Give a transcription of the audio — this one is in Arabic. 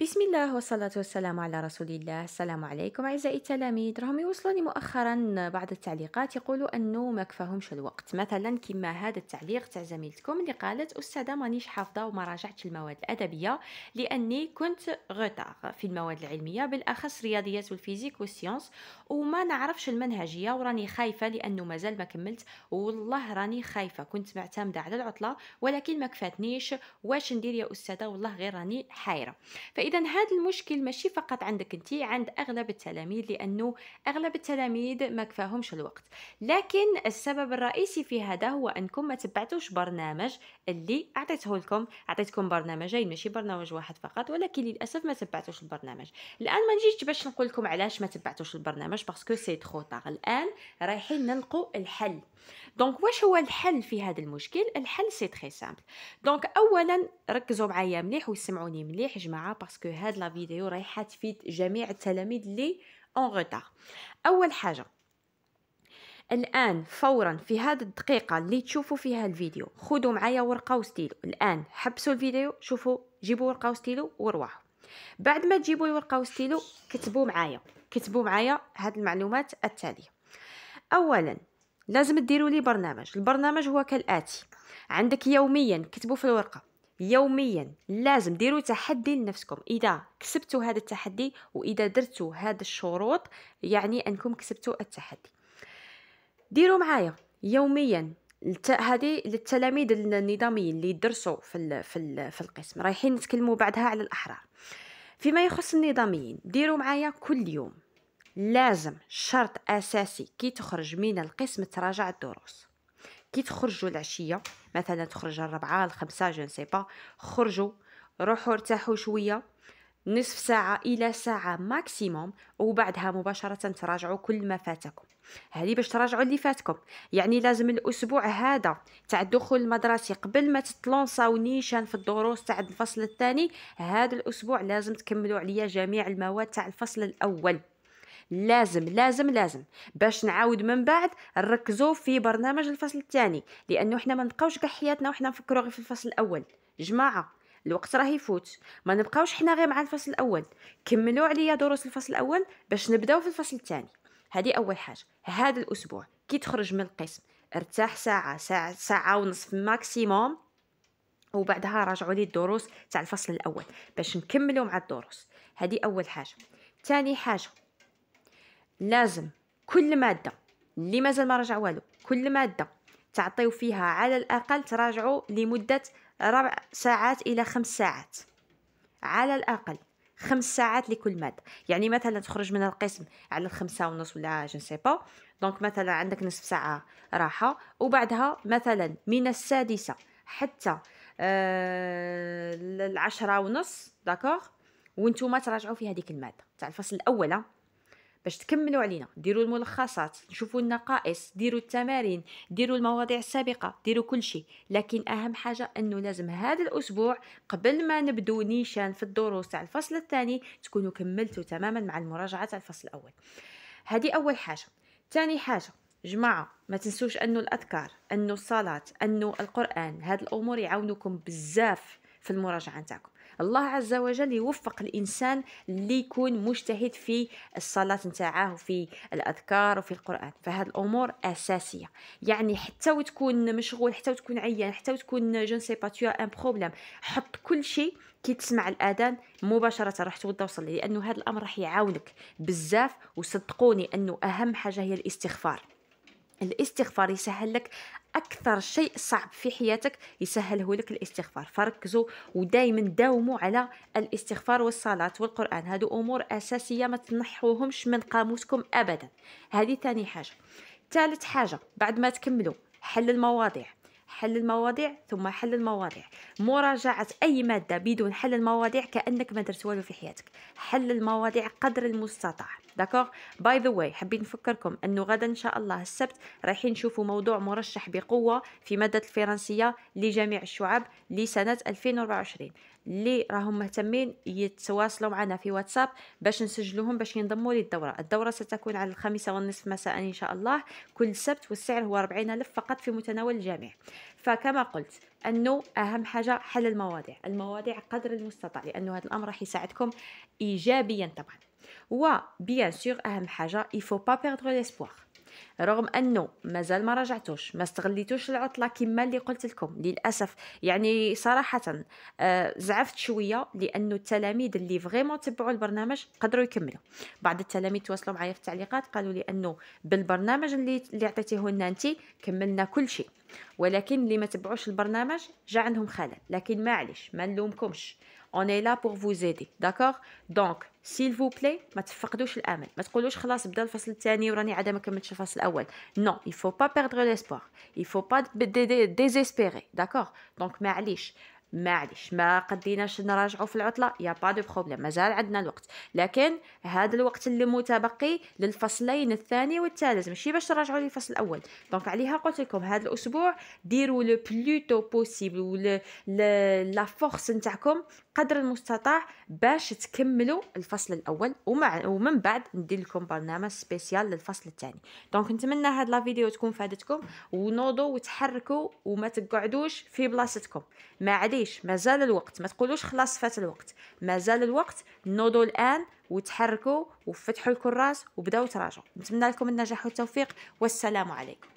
بسم الله والصلاة والسلام على رسول الله السلام عليكم أعزائي التلاميذ راهم يوصلوني مؤخرا بعض التعليقات يقولوا أنه ما كفاهمش الوقت مثلا كما هذا التعليق تاع زميلتكم اللي قالت أستاذة مانيش حافظة وما راجعتش المواد الأدبية لأني كنت غتاغ في المواد العلمية بالأخص رياضيات والفيزيك والسيونس وما نعرفش المنهجية وراني خايفة لأنه مازال ما كملت والله راني خايفة كنت معتمدة على العطلة ولكن ما كفاتنيش واش ندير يا أستاذة والله غير راني حايرة فاذا هذا المشكل ماشي فقط عندك انت عند اغلب التلاميذ لانه اغلب التلاميذ ما كفاهمش الوقت لكن السبب الرئيسي في هذا هو انكم ما تبعتوش برنامج اللي اعطيته لكم اعطيتكم برنامجين ماشي برنامج واحد فقط ولكن للاسف ما تبعتوش البرنامج الان ما نجيش باش نقول لكم علاش ما تبعتوش البرنامج باسكو سي ترو الان رايحين نلقوا الحل دونك واش هو الحل في هذا المشكل الحل سي تري سامبل دونك اولا ركزوا معايا مليح وسمعوني مليح جماعه باسكو باسكو هاد لا فيديو رايحه تفيد جميع التلاميذ اللي اون روتار اول حاجه الان فورا في هذه الدقيقه اللي تشوفوا فيها الفيديو خذوا معايا ورقه وستيلو الان حبسوا الفيديو شوفوا جيبوا ورقه وستيلو وروحوا بعد ما تجيبوا الورقه وستيلو كتبوا معايا كتبوا معايا هاد المعلومات التاليه اولا لازم ديروا لي برنامج البرنامج هو كالاتي عندك يوميا كتبوا في الورقه يوميا لازم ديروا تحدي لنفسكم اذا كسبتوا هذا التحدي واذا درتوا هذا الشروط يعني انكم كسبتوا التحدي ديروا معايا يوميا هذه للتلاميذ النظاميين اللي درسوا في الـ في الـ في القسم رايحين نتكلموا بعدها على الاحرار فيما يخص النظاميين ديروا معايا كل يوم لازم شرط اساسي كي تخرج من القسم تراجع الدروس كي تخرجوا العشيه مثلا تخرج الربعة الخمسة جون سيبا خرجوا روحوا ارتاحوا شويه نصف ساعة إلى ساعة ماكسيموم وبعدها مباشرة تراجعوا كل ما فاتكم هذه باش تراجعوا اللي فاتكم يعني لازم الأسبوع هذا تاع الدخول المدرسي قبل ما تتلونساو نيشان في الدروس تاع الفصل الثاني هذا الأسبوع لازم تكملوا عليا جميع المواد تاع الفصل الأول لازم لازم لازم باش نعاود من بعد نركزوا في برنامج الفصل الثاني لانه حنا ما نبقاوش كاع حياتنا وحنا نفكروا غير في الفصل الاول جماعه الوقت راه يفوت ما نبقاوش حنا غير مع الفصل الاول كملوا عليا دروس الفصل الاول باش نبداو في الفصل الثاني هذه اول حاجه هذا الاسبوع كي تخرج من القسم ارتاح ساعه ساعه ساعه ونصف ماكسيموم وبعدها راجعوا لي الدروس تاع الفصل الاول باش نكملوا مع الدروس هذه اول حاجه ثاني حاجه لازم كل ماده اللي مازال ما رجع والو كل ماده تعطيو فيها على الاقل تراجعوا لمده ربع ساعات الى خمس ساعات على الاقل خمس ساعات لكل ماده يعني مثلا تخرج من القسم على الخمسة ونص ولا جنسيبا با دونك مثلا عندك نصف ساعه راحه وبعدها مثلا من السادسه حتى آه، العشرة ونص داكوغ وانتم تراجعوا في هذيك الماده تاع الفصل الاول باش تكملوا علينا ديروا الملخصات شوفوا النقائص ديروا التمارين ديروا المواضيع السابقه ديروا كل شيء لكن اهم حاجه انه لازم هذا الاسبوع قبل ما نبدو نيشان في الدروس تاع الفصل الثاني تكونوا كملتوا تماما مع المراجعه تاع الفصل الاول هذه اول حاجه ثاني حاجه جماعة ما تنسوش أنه الأذكار أنه الصلاة أنه القرآن هاد الأمور يعاونوكم بزاف في المراجعة نتاعكم الله عز وجل يوفق الانسان اللي يكون مجتهد في الصلاه نتاعه وفي الاذكار وفي القران فهاد الامور اساسيه يعني حتى وتكون مشغول حتى وتكون عيان حتى وتكون جون سي با تو ان بروبليم حط كل شيء كي تسمع الاذان مباشره راح توضى وصلي لانه هذا الامر راح يعاونك بزاف وصدقوني انه اهم حاجه هي الاستغفار الاستغفار يسهل لك اكثر شيء صعب في حياتك يسهله لك الاستغفار فركزوا ودائما داوموا على الاستغفار والصلاه والقران هادو امور اساسيه ما تنحوهمش من قاموسكم ابدا هذه ثاني حاجه ثالث حاجه بعد ما تكملوا حل المواضيع حل المواضيع ثم حل المواضيع مراجعة أي مادة بدون حل المواضيع كأنك ما درت والو في حياتك حل المواضيع قدر المستطاع داكوغ باي ذا واي حابين نفكركم انه غدا ان شاء الله السبت رايحين نشوفوا موضوع مرشح بقوه في ماده الفرنسيه لجميع الشعب لسنه 2024 اللي راهم مهتمين يتواصلوا معنا في واتساب باش نسجلوهم باش ينضموا للدورة الدورة ستكون على الخامسة والنصف مساء إن شاء الله كل سبت والسعر هو 40 ألف فقط في متناول الجميع فكما قلت انه اهم حاجه حل المواضيع المواضيع قدر المستطاع لانه هذا الامر راح يساعدكم ايجابيا طبعا و بيان سور اهم حاجه il faut pas perdre l'espoir رغم انه مازال ما رجعتوش ما استغليتوش العطله كما اللي قلت لكم للاسف يعني صراحه آه زعفت شويه لانه التلاميذ اللي فريمون تبعوا البرنامج قدروا يكملوا بعض التلاميذ تواصلوا معايا في التعليقات قالوا لي انه بالبرنامج اللي اللي عطيتيه لنا انت كملنا كل شيء ولكن اللي ما تبعوش البرنامج جا عندهم خلل لكن معليش ما نلومكمش On est là pour vous aider. D'accord Donc, s'il vous plaît, ما تفقدوش الامل. ما تقولوش خلاص بدا الفصل الثاني وراني عاد ما كملتش الفصل الاول. Non, il faut pas perdre l'espoir. Il faut pas désespérer. D'accord Donc, معليش. معليش ما قديناش نراجعوا في العطله يا با دو بروبليم مازال عندنا الوقت لكن هذا الوقت اللي متبقي للفصلين الثاني والثالث ماشي باش تراجعوا للفصل الاول دونك عليها قلت لكم هذا الاسبوع ديروا لو بلوتو بوسيبل ولا لا فورس نتاعكم قدر المستطاع باش تكملوا الفصل الاول ومع ومن بعد ندير لكم برنامج سبيسيال للفصل الثاني دونك نتمنى هاد لا فيديو تكون فادتكم ونوضوا وتحركوا وما تقعدوش في بلاصتكم ما عليش تقوليش مازال الوقت ما تقولوش خلاص فات الوقت مازال الوقت نوضوا الان وتحركوا وفتحوا الكراس وبداوا تراجعوا نتمنى لكم النجاح والتوفيق والسلام عليكم